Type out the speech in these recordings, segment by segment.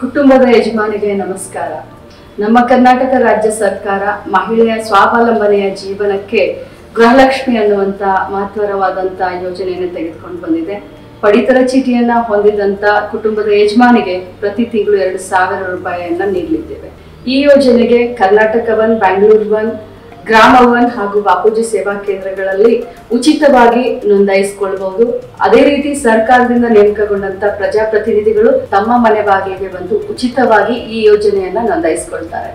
ಕುಟುಂಬದ ಯಜಮಾನಿಗೆ ನಮಸ್ಕಾರ ನಮ್ಮ ಕರ್ನಾಟಕ ರಾಜ್ಯ ಸರ್ಕಾರ ಮಹಿಳೆಯ ಸ್ವಾವಲಂಬನೆಯ ಜೀವನಕ್ಕೆ ಗೃಹಲಕ್ಷ್ಮಿ ಅನ್ನುವಂತ ಮಹತ್ವರವಾದಂಥ ಯೋಜನೆಯನ್ನು ತೆಗೆದುಕೊಂಡು ಬಂದಿದೆ ಪಡಿತರ ಚೀಟಿಯನ್ನ ಹೊಂದಿದಂತ ಕುಟುಂಬದ ಯಜಮಾನಿಗೆ ಪ್ರತಿ ತಿಂಗಳು ಎರಡು ಸಾವಿರ ರೂಪಾಯಿಯನ್ನ ನೀಡಲಿದ್ದೇವೆ ಈ ಯೋಜನೆಗೆ ಕರ್ನಾಟಕ ಬಂದ್ ಬ್ಯಾಂಗ್ಳೂರ್ ಒನ್ ಗ್ರಾಮ ಭವನ್ ಹಾಗೂ ಬಾಪೂಜಿ ಸೇವಾ ಕೇಂದ್ರಗಳಲ್ಲಿ ಉಚಿತವಾಗಿ ನೋಂದಾಯಿಸಿಕೊಳ್ಳಬಹುದು ಅದೇ ರೀತಿ ಸರ್ಕಾರದಿಂದ ನೇಮಕಗೊಂಡಂತ ಪ್ರಜಾಪ್ರತಿನಿಧಿಗಳು ತಮ್ಮ ಮನೆ ಬಾಗಿಲಿಗೆ ಬಂದು ಉಚಿತವಾಗಿ ಈ ಯೋಜನೆಯನ್ನ ನೋಂದಾಯಿಸಿಕೊಳ್ತಾರೆ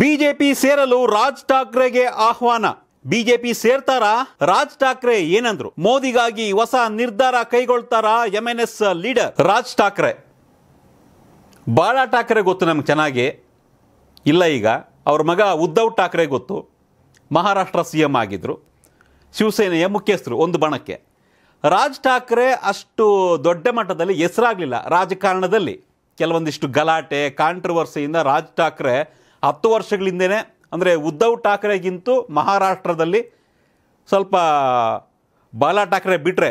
ಬಿಜೆಪಿ ಸೇರಲು ರಾಜ್ ಠಾಕ್ರೆಗೆ ಆಹ್ವಾನ ಬಿಜೆಪಿ ಸೇರ್ತಾರಾ ರಾಜ್ ಠಾಕ್ರೆ ಏನಂದ್ರು ಮೋದಿಗಾಗಿ ಹೊಸ ನಿರ್ಧಾರ ಕೈಗೊಳ್ತಾರಾ ಎಂಎನ್ಎಸ್ ಲೀಡರ್ ರಾಜ್ ಠಾಕ್ರೆ ಬಾಳ ಠಾಕ್ರೆ ಗೊತ್ತು ನಮ್ಗೆ ಚೆನ್ನಾಗಿ ಇಲ್ಲ ಈಗ ಅವ್ರ ಮಗ ಉದ್ಧವ್ ಠಾಕ್ರೆ ಗೊತ್ತು ಮಹಾರಾಷ್ಟ್ರ ಸಿ ಎಮ್ ಆಗಿದ್ದರು ಶಿವಸೇನೆಯ ಮುಖ್ಯಸ್ಥರು ಒಂದು ಬಣಕ್ಕೆ ರಾಜ್ ಠಾಕ್ರೆ ಅಷ್ಟು ದೊಡ್ಡ ಮಟ್ಟದಲ್ಲಿ ಹೆಸರಾಗಲಿಲ್ಲ ರಾಜಕಾರಣದಲ್ಲಿ ಕೆಲವೊಂದಿಷ್ಟು ಗಲಾಟೆ ಕಾಂಟ್ರವರ್ಸಿಯಿಂದ ರಾಜ್ ಠಾಕ್ರೆ ಹತ್ತು ವರ್ಷಗಳಿಂದನೇ ಅಂದರೆ ಉದ್ಧವ್ ಠಾಕ್ರೆಗಿಂತೂ ಮಹಾರಾಷ್ಟ್ರದಲ್ಲಿ ಸ್ವಲ್ಪ ಬಾಲ ಠಾಕ್ರೆ ಬಿಟ್ಟರೆ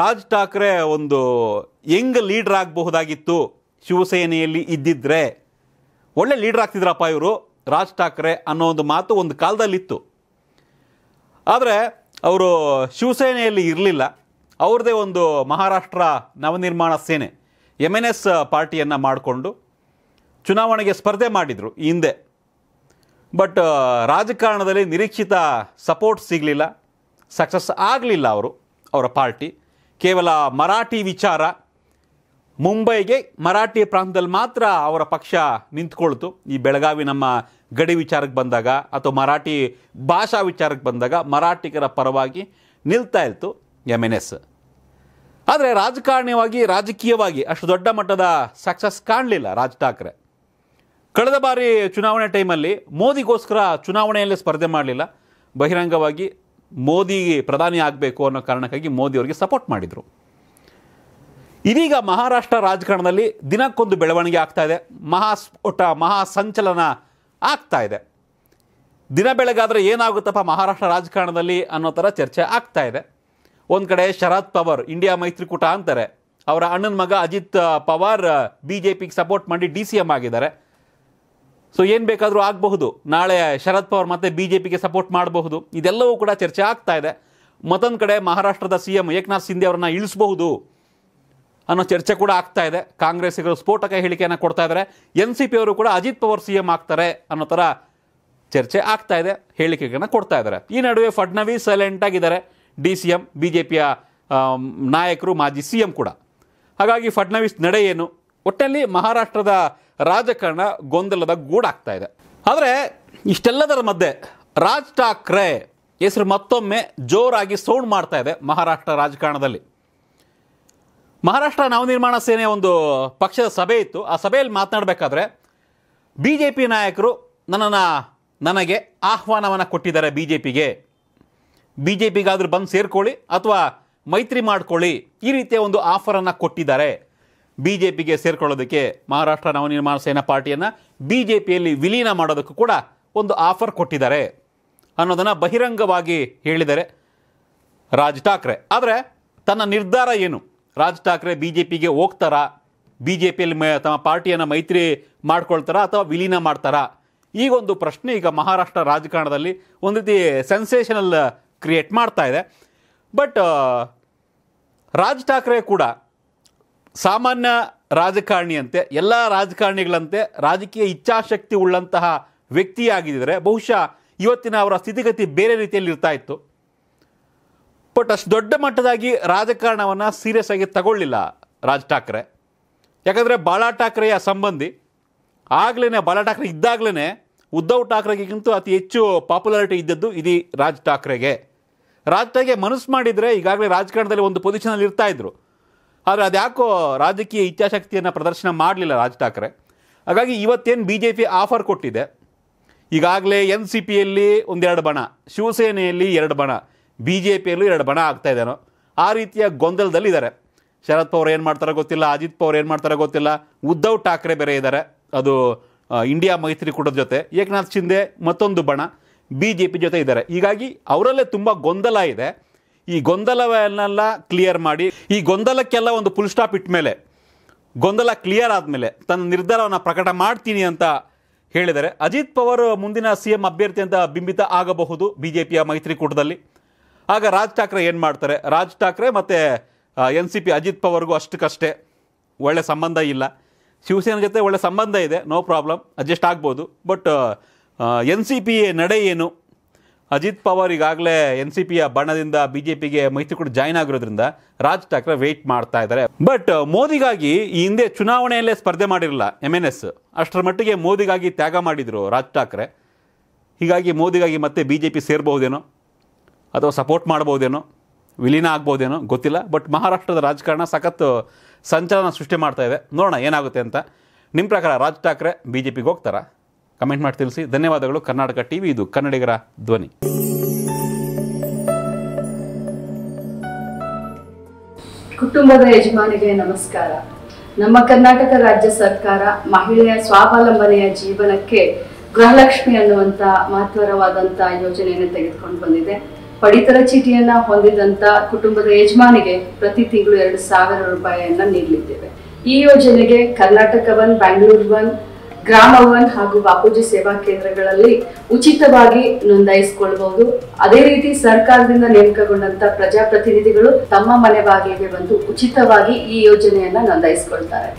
ರಾಜ್ ಠಾಕ್ರೆ ಒಂದು ಹೆಂಗೆ ಲೀಡ್ರ್ ಆಗಬಹುದಾಗಿತ್ತು ಶಿವಸೇನೆಯಲ್ಲಿ ಇದ್ದಿದ್ರೆ ಒಳ್ಳೆ ಲೀಡರ್ ಆಗ್ತಿದ್ರಪ್ಪ ಇವರು ರಾಜ್ ಠಾಕ್ರೆ ಅನ್ನೋ ಒಂದು ಮಾತು ಒಂದು ಕಾಲದಲ್ಲಿತ್ತು ಆದರೆ ಅವರು ಶಿವಸೇನೆಯಲ್ಲಿ ಇರಲಿಲ್ಲ ಅವ್ರದ್ದೇ ಒಂದು ಮಹಾರಾಷ್ಟ್ರ ನವನಿರ್ಮಾಣ ಸೇನೆ ಎಮ್ ಎನ್ ಎಸ್ ಪಾರ್ಟಿಯನ್ನು ಮಾಡಿಕೊಂಡು ಚುನಾವಣೆಗೆ ಸ್ಪರ್ಧೆ ಮಾಡಿದರು ಹಿಂದೆ ಬಟ್ ರಾಜಕಾರಣದಲ್ಲಿ ನಿರೀಕ್ಷಿತ ಸಪೋರ್ಟ್ ಸಿಗಲಿಲ್ಲ ಸಕ್ಸಸ್ ಆಗಲಿಲ್ಲ ಅವರು ಅವರ ಪಾರ್ಟಿ ಕೇವಲ ಮರಾಠಿ ವಿಚಾರ ಮುಂಬೈಗೆ ಮರಾಠಿ ಪ್ರಾಂತದಲ್ಲಿ ಮಾತ್ರ ಅವರ ಪಕ್ಷ ನಿಂತ್ಕೊಳ್ತು ಈ ಬೆಳಗಾವಿ ನಮ್ಮ ಗಡಿ ವಿಚಾರಕ್ಕೆ ಬಂದಾಗ ಅಥವಾ ಮರಾಠಿ ಭಾಷಾ ವಿಚಾರಕ್ಕೆ ಬಂದಾಗ ಮರಾಠಿಗರ ಪರವಾಗಿ ನಿಲ್ತಾ ಇತ್ತು ಎಮ್ ಎನ್ ಎಸ್ ಆದರೆ ರಾಜಕಾರಣೀಯವಾಗಿ ರಾಜಕೀಯವಾಗಿ ಅಷ್ಟು ದೊಡ್ಡ ಮಟ್ಟದ ಸಕ್ಸಸ್ ಕಾಣಲಿಲ್ಲ ರಾಜ್ ಠಾಕ್ರೆ ಕಳೆದ ಬಾರಿ ಚುನಾವಣೆ ಟೈಮಲ್ಲಿ ಮೋದಿಗೋಸ್ಕರ ಚುನಾವಣೆಯಲ್ಲೇ ಸ್ಪರ್ಧೆ ಮಾಡಲಿಲ್ಲ ಬಹಿರಂಗವಾಗಿ ಮೋದಿ ಪ್ರಧಾನಿ ಆಗಬೇಕು ಅನ್ನೋ ಕಾರಣಕ್ಕಾಗಿ ಮೋದಿ ಅವರಿಗೆ ಸಪೋರ್ಟ್ ಮಾಡಿದರು ಇದೀಗ ಮಹಾರಾಷ್ಟ್ರ ರಾಜಕಾರಣದಲ್ಲಿ ದಿನಕ್ಕೊಂದು ಬೆಳವಣಿಗೆ ಆಗ್ತಾ ಇದೆ ಮಹಾಸ್ಫೋಟ ಮಹಾ ಸಂಚಲನ ಆಗ್ತಾ ಇದೆ ದಿನ ಬೆಳಗಾದರೆ ಏನಾಗುತ್ತಪ್ಪ ಮಹಾರಾಷ್ಟ್ರ ರಾಜಕಾರಣದಲ್ಲಿ ಅನ್ನೋ ಥರ ಚರ್ಚೆ ಆಗ್ತಾ ಇದೆ ಒಂದು ಕಡೆ ಶರದ್ ಪವಾರ್ ಇಂಡಿಯಾ ಮೈತ್ರಿಕೂಟ ಅಂತಾರೆ ಅವರ ಅಣ್ಣನ ಮಗ ಅಜಿತ್ ಪವಾರ್ ಬಿ ಜೆ ಪಿಗೆ ಸಪೋರ್ಟ್ ಮಾಡಿ ಡಿ ಸಿ ಎಂ ಆಗಿದ್ದಾರೆ ಸೊ ಏನು ಬೇಕಾದರೂ ಆಗಬಹುದು ನಾಳೆ ಶರದ್ ಪವಾರ್ ಮತ್ತೆ ಬಿ ಜೆ ಪಿಗೆ ಸಪೋರ್ಟ್ ಮಾಡಬಹುದು ಇದೆಲ್ಲವೂ ಕೂಡ ಚರ್ಚೆ ಆಗ್ತಾ ಇದೆ ಮತ್ತೊಂದು ಕಡೆ ಮಹಾರಾಷ್ಟ್ರದ ಸಿ ಎಂ ಏಕನಾಥ್ ಸಿಂಧೆ ಅವರನ್ನ ಇಳಿಸಬಹುದು ಅನ್ನೋ ಚರ್ಚೆ ಕೂಡ ಆಗ್ತಾ ಇದೆ ಕಾಂಗ್ರೆಸ್ಸಿಗಳು ಸ್ಫೋಟಕ ಹೇಳಿಕೆಯನ್ನು ಕೊಡ್ತಾ ಇದ್ದಾರೆ ಎನ್ ಸಿ ಪಿ ಅವರು ಕೂಡ ಅಜಿತ್ ಪವಾರ್ ಸಿ ಎಂ ಆಗ್ತಾರೆ ಅನ್ನೋ ಥರ ಚರ್ಚೆ ಆಗ್ತಾ ಇದೆ ಹೇಳಿಕೆಗಳನ್ನ ಕೊಡ್ತಾ ಇದ್ದಾರೆ ಈ ನಡುವೆ ಫಡ್ನವೀಸ್ ಸೈಲೆಂಟ್ ಆಗಿದ್ದಾರೆ D C M B J ಪಿಯ ನಾಯಕರು ಮಾಜಿ ಸಿ ಎಂ ಕೂಡ ಹಾಗಾಗಿ ಫಡ್ನವೀಸ್ ನಡೆ ಏನು ಒಟ್ಟಲ್ಲಿ ಮಹಾರಾಷ್ಟ್ರದ ರಾಜಕಾರಣ ಗೊಂದಲದ ಗೂಡಾಗ್ತಾ ಇದೆ ಆದರೆ ಇಷ್ಟೆಲ್ಲದರ ಮಧ್ಯೆ ರಾಜ್ ಠಾಕ್ರೆ ಹೆಸರು ಮತ್ತೊಮ್ಮೆ ಜೋರಾಗಿ ಸೌಂಡ್ ಮಾಡ್ತಾ ಇದೆ ಮಹಾರಾಷ್ಟ್ರ ರಾಜಕಾರಣದಲ್ಲಿ ಮಹಾರಾಷ್ಟ್ರ ನವನಿರ್ಮಾಣ ಸೇನೆ ಒಂದು ಪಕ್ಷದ ಸಭೆ ಇತ್ತು ಆ ಸಭೆಯಲ್ಲಿ ಮಾತನಾಡಬೇಕಾದ್ರೆ ಬಿ ಜೆ ಪಿ ನಾಯಕರು ನನ್ನನ್ನು ನನಗೆ ಆಹ್ವಾನವನ್ನು ಕೊಟ್ಟಿದ್ದಾರೆ ಬಿ ಜೆ ಪಿಗೆ ಬಿ ಜೆ ಪಿಗಾದರೂ ಬಂದು ಸೇರಿಕೊಳ್ಳಿ ಅಥವಾ ಮೈತ್ರಿ ಮಾಡಿಕೊಳ್ಳಿ ಈ ರೀತಿಯ ಒಂದು ಆಫರನ್ನು ಕೊಟ್ಟಿದ್ದಾರೆ ಬಿ ಜೆ ಪಿಗೆ ಸೇರಿಕೊಳ್ಳೋದಕ್ಕೆ ಮಹಾರಾಷ್ಟ್ರ ನವನಿರ್ಮಾಣ ಸೇನಾ ಪಾರ್ಟಿಯನ್ನು ಬಿ ಜೆ ಪಿಯಲ್ಲಿ ವಿಲೀನ ಮಾಡೋದಕ್ಕೂ ಕೂಡ ಒಂದು ಆಫರ್ ಕೊಟ್ಟಿದ್ದಾರೆ ಅನ್ನೋದನ್ನು ಬಹಿರಂಗವಾಗಿ ಹೇಳಿದ್ದಾರೆ ರಾಜ್ ಠಾಕ್ರೆ ಆದರೆ ತನ್ನ ನಿರ್ಧಾರ ಏನು ರಾಜ್ ಠಾಕ್ರೆ ಬಿ ಜೆ ಪಿಗೆ ಹೋಗ್ತಾರಾ ಬಿ ಜೆ ಪಿಯಲ್ಲಿ ಮ ತಮ್ಮ ಪಾರ್ಟಿಯನ್ನು ಮೈತ್ರಿ ಮಾಡ್ಕೊಳ್ತಾರಾ ಅಥವಾ ವಿಲೀನ ಮಾಡ್ತಾರಾ ಈಗೊಂದು ಒಂದು ಪ್ರಶ್ನೆ ಈಗ ಮಹಾರಾಷ್ಟ್ರ ರಾಜಕಾರಣದಲ್ಲಿ ಒಂದು ರೀತಿ ಸೆನ್ಸೇಷನಲ್ ಕ್ರಿಯೇಟ್ ಮಾಡ್ತಾ ಇದೆ ಬಟ್ ರಾಜ್ ಠಾಕ್ರೆ ಕೂಡ ಸಾಮಾನ್ಯ ರಾಜಕಾರಣಿಯಂತೆ ಎಲ್ಲ ರಾಜಕಾರಣಿಗಳಂತೆ ರಾಜಕೀಯ ಇಚ್ಛಾಶಕ್ತಿ ಉಳ್ಳಂತಹ ವ್ಯಕ್ತಿಯಾಗಿದ್ದರೆ ಬಹುಶಃ ಇವತ್ತಿನ ಅವರ ಸ್ಥಿತಿಗತಿ ಬೇರೆ ರೀತಿಯಲ್ಲಿ ಇರ್ತಾ ಇತ್ತು ಬಟ್ ಅಷ್ಟು ದೊಡ್ಡ ಮಟ್ಟದಾಗಿ ರಾಜಕಾರಣವನ್ನು ಸೀರಿಯಸ್ ಆಗಿ ತಗೊಳ್ಳಿಲ್ಲ ರಾಜ್ ಠಾಕ್ರೆ ಯಾಕಂದರೆ ಬಾಳಾ ಠಾಕ್ರೆಯ ಸಂಬಂಧಿ ಆಗಲೇ ಬಾಳಾ ಠಾಕ್ರೆ ಇದ್ದಾಗಲೇ ಉದ್ಧವ್ ಠಾಕ್ರೆಗಿಂತ ಅತಿ ಹೆಚ್ಚು ಪಾಪ್ಯುಲಾರಿಟಿ ಇದ್ದದ್ದು ಇದು ರಾಜ್ ಠಾಕ್ರೆಗೆ ರಾಜ್ ಠಾಕ್ರೆ ಮನಸ್ಸು ಮಾಡಿದರೆ ಈಗಾಗಲೇ ರಾಜಕಾರಣದಲ್ಲಿ ಒಂದು ಪೊಸಿಷನಲ್ಲಿ ಇರ್ತಾಯಿದ್ರು ಆದರೆ ಅದ್ಯಾಕೋ ರಾಜಕೀಯ ಇಚ್ಛಾಶಕ್ತಿಯನ್ನು ಪ್ರದರ್ಶನ ಮಾಡಲಿಲ್ಲ ರಾಜ್ ಠಾಕ್ರೆ ಹಾಗಾಗಿ ಇವತ್ತೇನು ಬಿ ಜೆ ಪಿ ಆಫರ್ ಕೊಟ್ಟಿದೆ ಈಗಾಗಲೇ ಎನ್ ಸಿ ಪಿಯಲ್ಲಿ ಒಂದೆರಡು ಬಣ ಶಿವಸೇನೆಯಲ್ಲಿ ಎರಡು ಬಣ ಬಿ ಜೆ ಪಿಯಲ್ಲೂ ಎರಡು ಬಣ ಆಗ್ತಾ ಇದ್ದಾನೋ ಆ ರೀತಿಯ ಗೊಂದಲದಲ್ಲಿದ್ದಾರೆ ಶರದ್ ಪವಾರ್ ಏನು ಮಾಡ್ತಾರೋ ಗೊತ್ತಿಲ್ಲ ಅಜಿತ್ ಪವರ್ ಏನು ಮಾಡ್ತಾರೋ ಗೊತ್ತಿಲ್ಲ ಉದ್ಧವ್ ಠಾಕ್ರೆ ಬೇರೆ ಇದ್ದಾರೆ ಅದು ಇಂಡಿಯಾ ಮೈತ್ರಿಕೂಟದ ಜೊತೆ ಏಕನಾಥ್ ಶಿಂದೆ ಮತ್ತೊಂದು ಬಣ ಬಿ ಜೆ ಪಿ ಜೊತೆ ಇದ್ದಾರೆ ಹೀಗಾಗಿ ಅವರಲ್ಲೇ ತುಂಬ ಗೊಂದಲ ಇದೆ ಈ ಗೊಂದಲವನ್ನೆಲ್ಲ ಕ್ಲಿಯರ್ ಮಾಡಿ ಈ ಗೊಂದಲಕ್ಕೆಲ್ಲ ಒಂದು ಫುಲ್ ಸ್ಟಾಪ್ ಇಟ್ಟ ಗೊಂದಲ ಕ್ಲಿಯರ್ ಆದಮೇಲೆ ತನ್ನ ನಿರ್ಧಾರವನ್ನು ಪ್ರಕಟ ಮಾಡ್ತೀನಿ ಅಂತ ಹೇಳಿದರೆ ಅಜಿತ್ ಪವರ್ ಮುಂದಿನ ಸಿ ಎಂ ಅಭ್ಯರ್ಥಿ ಅಂತ ಬಿಂಬಿತ ಆಗಬಹುದು ಬಿ ಜೆ ಪಿಯ ಮೈತ್ರಿಕೂಟದಲ್ಲಿ ಆಗ ರಾಜ್ ಠಾಕ್ರೆ ಏನು ಮಾಡ್ತಾರೆ ರಾಜ್ ಠಾಕ್ರೆ ಮತ್ತು ಎನ್ ಸಿ ಪಿ ಅಜಿತ್ ಪವರ್ಗೂ ಅಷ್ಟಕ್ಕಷ್ಟೇ ಒಳ್ಳೆ ಸಂಬಂಧ ಇಲ್ಲ ಶಿವಸೇನೆ ಜೊತೆ ಒಳ್ಳೆ ಸಂಬಂಧ ಇದೆ ನೋ ಪ್ರಾಬ್ಲಮ್ ಅಡ್ಜಸ್ಟ್ ಆಗ್ಬೋದು ಬಟ್ ಎನ್ ಸಿ ಪಿ ನಡೆ ಏನು ಅಜಿತ್ ಪವರ್ ಈಗಾಗಲೇ ಎನ್ ಸಿ ಪಿಯ ಬಣ್ಣದಿಂದ ಬಿ ಜೆ ಪಿಗೆ ಕೂಡ ಜಾಯ್ನ್ ಆಗಿರೋದ್ರಿಂದ ರಾಜ್ ಠಾಕ್ರೆ ವೆಯ್ಟ್ ಮಾಡ್ತಾ ಇದ್ದಾರೆ ಬಟ್ ಮೋದಿಗಾಗಿ ಈ ಹಿಂದೆ ಚುನಾವಣೆಯಲ್ಲೇ ಸ್ಪರ್ಧೆ ಮಾಡಿರಲ್ಲ ಎಮ್ ಎನ್ ಎಸ್ ಅಷ್ಟರ ಮಟ್ಟಿಗೆ ಮೋದಿಗಾಗಿ ತ್ಯಾಗ ಮಾಡಿದರು ರಾಜ್ ಠಾಕ್ರೆ ಹೀಗಾಗಿ ಮೋದಿಗಾಗಿ ಮತ್ತೆ ಬಿ ಜೆ ಪಿ ಸೇರ್ಬೋದೇನೋ ಅಥವಾ ಸಪೋರ್ಟ್ ಮಾಡ್ಬೋದೇನೋ ವಿಲೀನ ಆಗ್ಬೋದೇನೋ ಗೊತ್ತಿಲ್ಲ ಬಟ್ ಮಹಾರಾಷ್ಟ್ರದ ರಾಜಕಾರಣ ಸಖತ್ತು ಸಂಚಲನ ಸೃಷ್ಟಿ ಮಾಡ್ತಾ ಇದೆ ನೋಡೋಣ ಏನಾಗುತ್ತೆ ಅಂತ ನಿಮ್ಮ ಪ್ರಕಾರ ರಾಜ್ ಠಾಕ್ರೆ ಬಿ ಜೆ ಪಿಗೆ ಹೋಗ್ತಾರಾ ಕಮೆಂಟ್ ಮಾಡಿ ತಿಳಿಸಿ ಧನ್ಯವಾದಗಳು ಕರ್ನಾಟಕ ಟಿ ವಿ ಇದು ಕನ್ನಡಿಗರ ಧ್ವನಿ ಕುಟುಂಬದ ಯಜಮಾನಿಗೆ ನಮಸ್ಕಾರ ನಮ್ಮ ಕರ್ನಾಟಕ ರಾಜ್ಯ ಸರ್ಕಾರ ಮಹಿಳೆಯ ಸ್ವಾವಲಂಬನೆಯ ಜೀವನಕ್ಕೆ ಗೃಹಲಕ್ಷ್ಮಿ ಅನ್ನುವಂತ ಮಹತ್ವರವಾದಂತಹ ಯೋಜನೆಯನ್ನು ತೆಗೆದುಕೊಂಡು ಬಂದಿದೆ ಪಡಿತರ ಚೀಟಿಯನ್ನ ಹೊಂದಿದಂತ ಕುಟುಂಬದ ಯಜಮಾನಿಗೆ ಪ್ರತಿ ತಿಂಗಳು ಎರಡು ಸಾವಿರ ರೂಪಾಯಿಯನ್ನ ನೀಡಲಿದ್ದೇವೆ ಈ ಯೋಜನೆಗೆ Karnataka one Bangalore one Grama one ಹಾಗೂ ಬಾಪೂಜಿ ಸೇವಾ ಕೇಂದ್ರಗಳಲ್ಲಿ ಉಚಿತವಾಗಿ ನೋಂದಾಯಿಸಿಕೊಳ್ಳಬಹುದು ಅದೇ ರೀತಿ ಸರ್ಕಾರದಿಂದ ನೇಮಕಗೊಂಡಂತ ಪ್ರಜಾಪ್ರತಿನಿಧಿಗಳು ತಮ್ಮ ಮನೆ ಬಾಗಿಲಿಗೆ ಬಂದು ಉಚಿತವಾಗಿ ಈ ಯೋಜನೆಯನ್ನ ನೋಂದಾಯಿಸಿಕೊಳ್ತಾರೆ